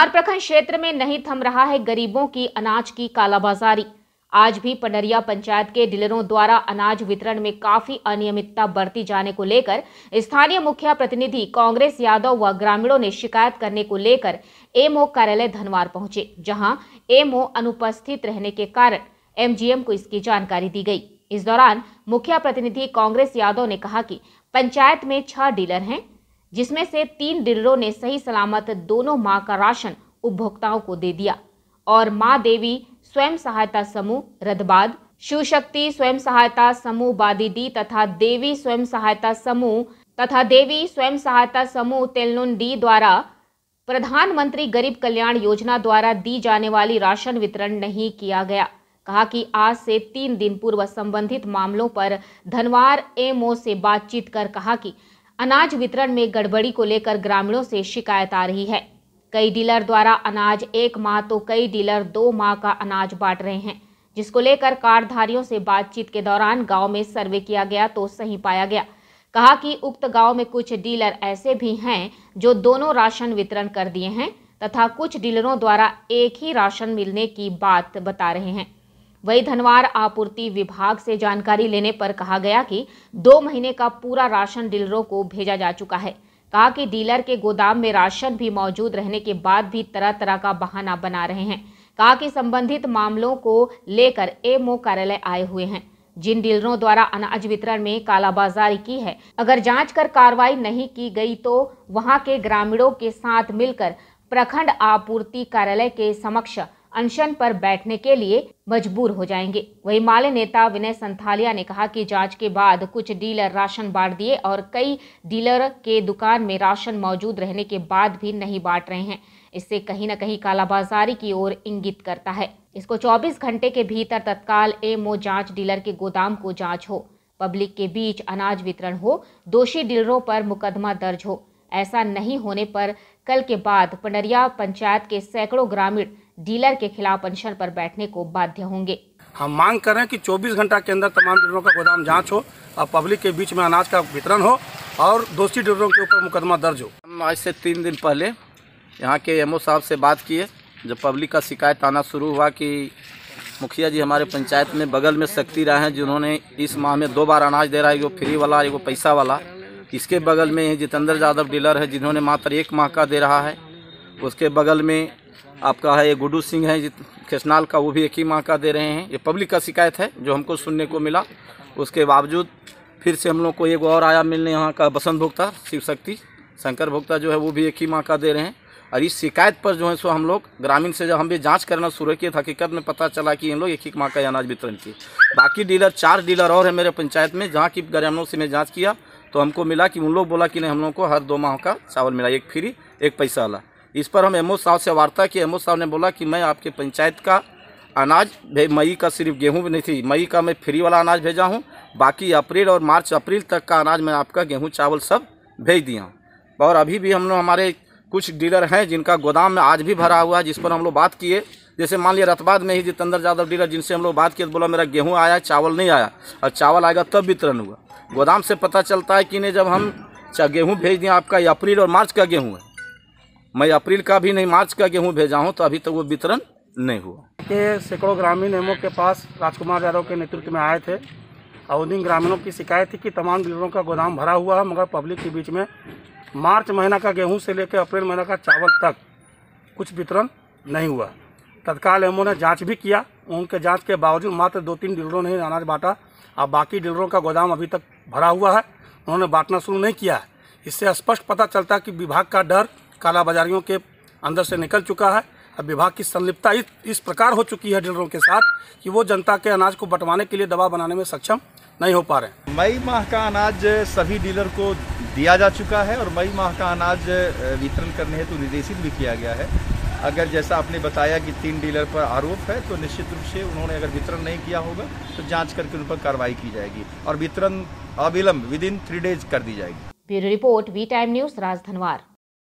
लोहार प्रखंड क्षेत्र में नहीं थम रहा है गरीबों की अनाज की कालाबाजारी आज भी पंडरिया पंचायत के डीलरों द्वारा अनाज वितरण में काफी अनियमितता बरती जाने को लेकर स्थानीय मुखिया प्रतिनिधि कांग्रेस यादव व ग्रामीणों ने शिकायत करने को लेकर एमओ कार्यालय धनवार पहुंचे जहां एमओ अनुपस्थित रहने के कारण एमजीएम को इसकी जानकारी दी गई इस दौरान मुखिया प्रतिनिधि कांग्रेस यादव ने कहा कि पंचायत में छह डीलर हैं जिसमें से तीन डीलरों ने सही सलामत दोनों माँ का राशन उपभोक्ताओं को दे दिया और माँ देवी स्वयं सहायता समूह रदबाद शिव शक्ति स्वयं सहायता समूह बादीडी तथा देवी स्वयं सहायता समूह तथा देवी स्वयं सहायता समूह तेलनुंडी द्वारा प्रधानमंत्री गरीब कल्याण योजना द्वारा दी जाने वाली राशन वितरण नहीं किया गया कहा कि आज से तीन दिन पूर्व संबंधित मामलों पर धनवार एमओ से बातचीत कर कहा कि अनाज वितरण में गड़बड़ी को लेकर ग्रामीणों से शिकायत आ रही है कई डीलर द्वारा अनाज एक माह तो कई डीलर दो माह का अनाज बांट रहे हैं जिसको लेकर कार्डधारियों से बातचीत के दौरान गांव में सर्वे किया गया तो सही पाया गया कहा कि उक्त गांव में कुछ डीलर ऐसे भी हैं जो दोनों राशन वितरण कर दिए हैं तथा कुछ डीलरों द्वारा एक ही राशन मिलने की बात बता रहे हैं वही धनवार आपूर्ति विभाग से जानकारी लेने पर कहा गया कि दो महीने का पूरा राशन डीलरों को भेजा जा चुका है कहा कि डीलर के गोदाम में राशन भी मौजूद रहने के बाद भी तरह तरह का बहाना बना रहे हैं कहा कि संबंधित मामलों को लेकर एमओ कार्यालय आए हुए हैं जिन डीलरों द्वारा अनाज वितरण में कालाबाजारी की है अगर जांच कर कार्रवाई नहीं की गई तो वहां के ग्रामीणों के साथ मिलकर प्रखंड आपूर्ति कार्यालय के समक्ष अनशन पर बैठने के लिए मजबूर हो जाएंगे वहीं माले नेता विनय संथालिया ने कहा कि जांच के बाद कुछ डीलर राशन बांट दिए और कई डीलर के दुकान में राशन मौजूद रहने के बाद भी नहीं बांट रहे हैं इससे कहीं न कहीं कालाबाजारी की ओर इंगित करता है इसको 24 घंटे के भीतर तत्काल एमओ जांच डीलर के गोदाम को जांच हो पब्लिक के बीच अनाज वितरण हो दोषी डीलरों पर मुकदमा दर्ज हो ऐसा नहीं होने पर कल के बाद पंडरिया पंचायत के सैकड़ों ग्रामीण डीलर के खिलाफ अनशन पर बैठने को बाध्य होंगे हम मांग कर रहे हैं कि 24 घंटा के अंदर तमाम डीलरों का गोदाम जांच हो और पब्लिक के बीच में अनाज का वितरण हो और दोषी डीलरों के ऊपर मुकदमा दर्ज हो हम आज से तीन दिन पहले यहाँ के एम साहब से बात किए जब पब्लिक का शिकायत आना शुरू हुआ कि मुखिया जी हमारे पंचायत में बगल में शक्ति रहे हैं जिन्होंने इस माह में दो बार अनाज दे रहा है फ्री वाला एगो पैसा वाला इसके बगल में जितेंद्र यादव डीलर है जिन्होंने मात्र एक माह का दे रहा है उसके बगल में आपका है ये गुड्डू सिंह है खेसनाल का वो भी एक ही माह का दे रहे हैं ये पब्लिक का शिकायत है जो हमको सुनने को मिला उसके बावजूद फिर से हम लोग को एक और आया मिलने यहाँ का बसंत भोक्ता शिव शक्ति शंकर भोक्ता जो है वो भी एक ही माह का दे रहे हैं और इस शिकायत पर जो है सो हम लोग ग्रामीण से जब हम भी जांच करना शुरू किए तो हकीकत में पता चला कि इन लोग एक ही माह का अनाज वितरण किए बाकी डीलर चार डीलर और है मेरे पंचायत में जहाँ की ग्रामीणों से मैं जाँच किया तो हमको मिला कि उन लोग बोला कि नहीं हम लोग को हर दो माह का चावल मिला एक फ्री एक पैसा वाला इस पर हम एमओ साहब से वार्ता की एमओ साहब ने बोला कि मैं आपके पंचायत का अनाज मई का सिर्फ गेहूं नहीं थी मई का मैं फ्री वाला अनाज भेजा हूँ बाकी अप्रैल और मार्च अप्रैल तक का अनाज मैं आपका गेहूँ चावल सब भेज दिया हूँ और अभी भी हम लोग हमारे कुछ डीलर हैं जिनका गोदाम में आज भी भरा हुआ है जिस पर हम लोग बात किए जैसे मान लिया रतबाद में ही जितेंद्र यादव डीलर जिनसे हम लोग बात किए तो बोला मेरा गेहूँ आया चावल नहीं आया और चावल आएगा तब वितरण हुआ गोदाम से पता चलता है कि नहीं जब हम चाहे गेहूँ भेज दिया आपका अप्रैल और मार्च का गेहूँ है मैं अप्रैल का भी नहीं मार्च का गेहूँ भेजा हूँ तो अभी तक तो वो वितरण नहीं हुआ के सैकड़ों ग्रामीण एमओ के पास राजकुमार यादव के नेतृत्व में आए थे और उन ग्रामीणों की शिकायत थी कि तमाम डीलरों का गोदाम भरा हुआ है मगर पब्लिक के बीच में मार्च महीना का गेहूं से लेकर अप्रैल महीना का चावल तक कुछ वितरण नहीं हुआ तत्काल एमओ ने जांच भी किया उनके जांच के बावजूद मात्र दो तीन डीलरों ने अनाज बांटा और बाकी डीलरों का गोदाम अभी तक भरा हुआ है उन्होंने बांटना शुरू नहीं किया है इससे स्पष्ट पता चलता है कि विभाग का डर कालाबाजारियों के अंदर से निकल चुका है अब विभाग की संलिप्तता इस, इस प्रकार हो चुकी है डीलरों के साथ कि वो जनता के अनाज को बंटवाने के लिए दबाव बनाने में सक्षम नहीं हो पा रहे मई माह का अनाज सभी डीलर को दिया जा चुका है और मई माह का अनाज वितरण करने हेतु निर्देशित भी किया गया है अगर जैसा आपने बताया कि तीन डीलर पर आरोप है तो निश्चित रूप से उन्होंने अगर वितरण नहीं किया होगा तो जांच करके उन पर कार्रवाई की जाएगी और वितरण अविलंब विद इन थ्री डेज कर दी जाएगी bureau report V time news Rajdhanwar